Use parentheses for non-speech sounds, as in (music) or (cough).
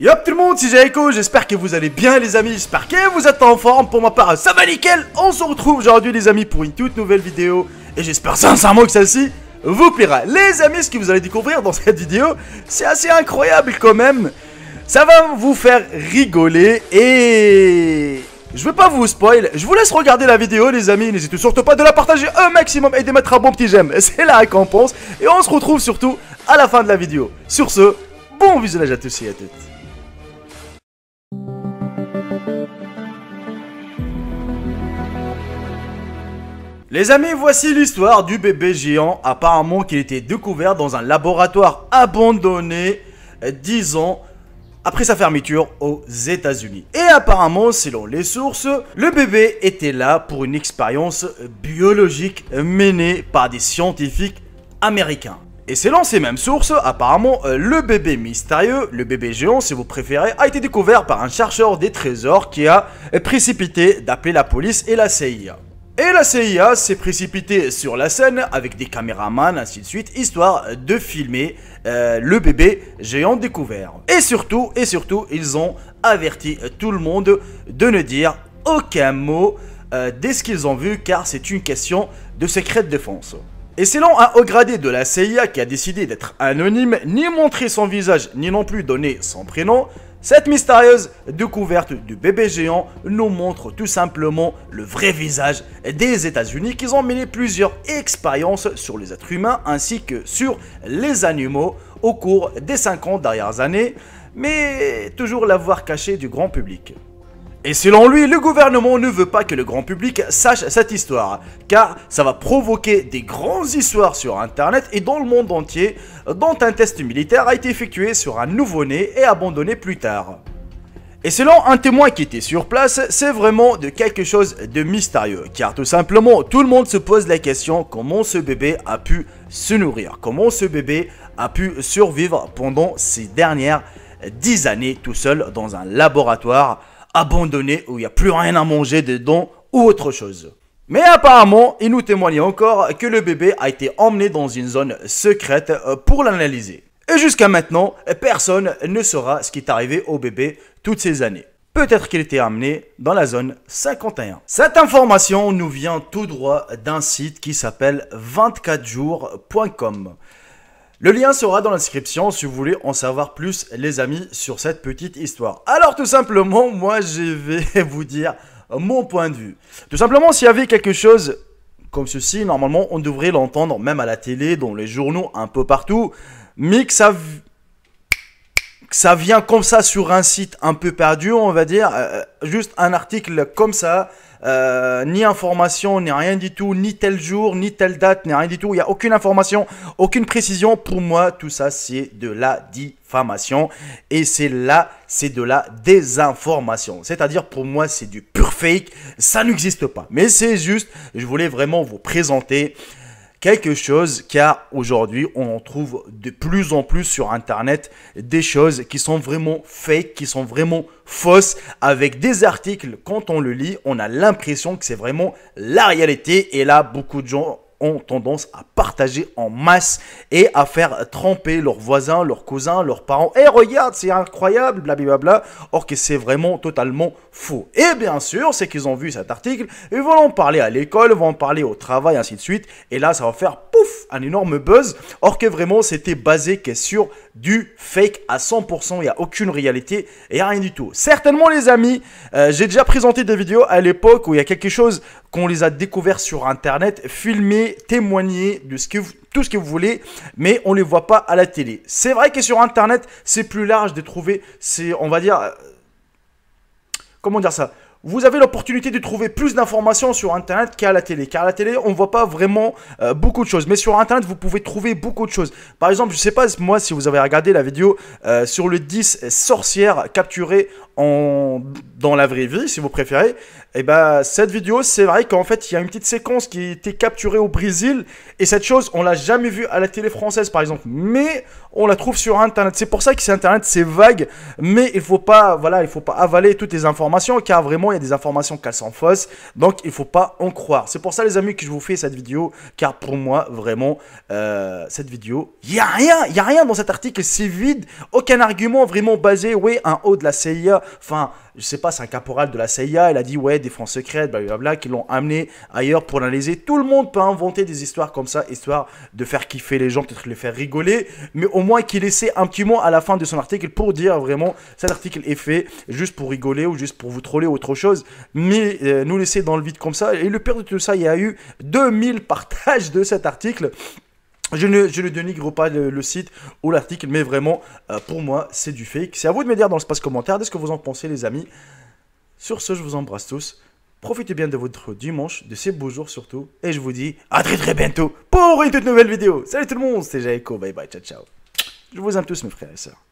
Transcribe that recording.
Yo tout le monde, c'est Jaiko, j'espère que vous allez bien les amis, j'espère que vous êtes en forme, pour ma part ça va nickel On se retrouve aujourd'hui les amis pour une toute nouvelle vidéo, et j'espère sincèrement que celle-ci vous plaira Les amis, ce que vous allez découvrir dans cette vidéo, c'est assez incroyable quand même Ça va vous faire rigoler, et... Je veux pas vous spoil, je vous laisse regarder la vidéo les amis, n'hésitez surtout pas de la partager un maximum et de mettre un bon petit j'aime, (laughs) c'est la récompense, et on se retrouve surtout à la fin de la vidéo. Sur ce, bon visionnage à tous et à toutes Les amis, voici l'histoire du bébé géant, apparemment qu'il était découvert dans un laboratoire abandonné 10 euh, ans après sa fermeture aux États-Unis. Et apparemment, selon les sources, le bébé était là pour une expérience biologique menée par des scientifiques américains. Et selon ces mêmes sources, apparemment, euh, le bébé mystérieux, le bébé géant si vous préférez, a été découvert par un chercheur des trésors qui a précipité d'appeler la police et la CIA. Et la CIA s'est précipitée sur la scène avec des caméramans, ainsi de suite, histoire de filmer euh, le bébé géant découvert. Et surtout, et surtout, ils ont averti tout le monde de ne dire aucun mot euh, dès ce qu'ils ont vu, car c'est une question de secret de défense. Et selon un hein, haut gradé de la CIA qui a décidé d'être anonyme, ni montrer son visage, ni non plus donner son prénom, cette mystérieuse découverte du bébé géant nous montre tout simplement le vrai visage des États-Unis qui ont mené plusieurs expériences sur les êtres humains ainsi que sur les animaux au cours des 50 dernières années, mais toujours l'avoir caché du grand public. Et selon lui, le gouvernement ne veut pas que le grand public sache cette histoire, car ça va provoquer des grandes histoires sur internet et dans le monde entier, dont un test militaire a été effectué sur un nouveau-né et abandonné plus tard. Et selon un témoin qui était sur place, c'est vraiment de quelque chose de mystérieux, car tout simplement, tout le monde se pose la question comment ce bébé a pu se nourrir, comment ce bébé a pu survivre pendant ces dernières 10 années tout seul dans un laboratoire abandonné où il n'y a plus rien à manger dedans ou autre chose. Mais apparemment, il nous témoigne encore que le bébé a été emmené dans une zone secrète euh, pour l'analyser. Et jusqu'à maintenant, personne ne saura ce qui est arrivé au bébé toutes ces années. Peut-être qu'il était amené dans la zone 51. Cette information nous vient tout droit d'un site qui s'appelle 24jours.com. Le lien sera dans la description si vous voulez en savoir plus les amis sur cette petite histoire. Alors tout simplement, moi je vais (laughs) vous dire mon point de vue. Tout simplement, s'il y avait quelque chose comme ceci, normalement on devrait l'entendre même à la télé, dans les journaux, un peu partout, mix ça ça vient comme ça sur un site un peu perdu, on va dire, euh, juste un article comme ça, euh, ni information, ni rien du tout, ni tel jour, ni telle date, ni rien du tout, il n'y a aucune information, aucune précision. Pour moi, tout ça, c'est de la diffamation et c'est là, c'est de la désinformation. C'est-à-dire, pour moi, c'est du pur fake, ça n'existe pas. Mais c'est juste, je voulais vraiment vous présenter quelque chose car aujourd'hui on en trouve de plus en plus sur internet des choses qui sont vraiment fake, qui sont vraiment fausses avec des articles quand on le lit on a l'impression que c'est vraiment la réalité et là beaucoup de gens ont tendance à partager en masse et à faire tremper leurs voisins, leurs cousins, leurs parents. Et eh, regarde, c'est incroyable, blablabla. Or que c'est vraiment totalement faux. Et bien sûr, c'est qu'ils ont vu cet article, ils vont en parler à l'école, vont en parler au travail, ainsi de suite. Et là, ça va faire pouf, un énorme buzz. Or que vraiment, c'était basé sur du fake à 100%. Il n'y a aucune réalité et rien du tout. Certainement, les amis, euh, j'ai déjà présenté des vidéos à l'époque où il y a quelque chose qu'on les a découverts sur Internet, filmés, témoignés de ce que tout ce que vous voulez, mais on ne les voit pas à la télé. C'est vrai que sur Internet, c'est plus large de trouver, c'est, on va dire, euh, comment dire ça vous avez l'opportunité de trouver plus d'informations sur Internet qu'à la télé. Car à la télé, on ne voit pas vraiment euh, beaucoup de choses. Mais sur Internet, vous pouvez trouver beaucoup de choses. Par exemple, je ne sais pas, moi, si vous avez regardé la vidéo euh, sur le 10 sorcières capturées en... dans la vraie vie, si vous préférez. Et eh bien, cette vidéo, c'est vrai qu'en fait, il y a une petite séquence qui a été capturée au Brésil. Et cette chose, on l'a jamais vue à la télé française, par exemple. Mais on la trouve sur Internet. C'est pour ça que c'est Internet, c'est vague. Mais il ne faut, pas, voilà, il faut pas avaler toutes les informations. Car vraiment, il y a des informations qu'elles sont fausses, donc il faut pas en croire. C'est pour ça, les amis, que je vous fais cette vidéo, car pour moi, vraiment, euh, cette vidéo, il n'y a rien, il n'y a rien dans cet article, c'est vide, aucun argument vraiment basé, oui, un haut de la CIA, enfin, je sais pas, c'est un caporal de la CIA, il a dit ouais, des défense secrète, blablabla, qui l'ont amené ailleurs pour l'analyser. Tout le monde peut inventer des histoires comme ça, histoire de faire kiffer les gens, peut-être les faire rigoler, mais au moins qu'il laissait un petit mot à la fin de son article pour dire vraiment cet article est fait juste pour rigoler ou juste pour vous troller ou autre chose, mais euh, nous laisser dans le vide comme ça. Et le pire de tout ça, il y a eu 2000 (laughs) partages de cet article. Je ne, je dénigre pas le, site ou l'article, mais vraiment, euh, pour moi, c'est du fake. C'est à vous de me dire dans l'espace commentaire ce que vous en pensez, les amis. Sur ce, je vous embrasse tous. Profitez bien de votre dimanche, de ces beaux jours surtout. Et je vous dis à très très bientôt pour une toute nouvelle vidéo. Salut tout le monde, c'est Jaeko. Bye bye, ciao ciao. Je vous aime tous, mes frères et sœurs.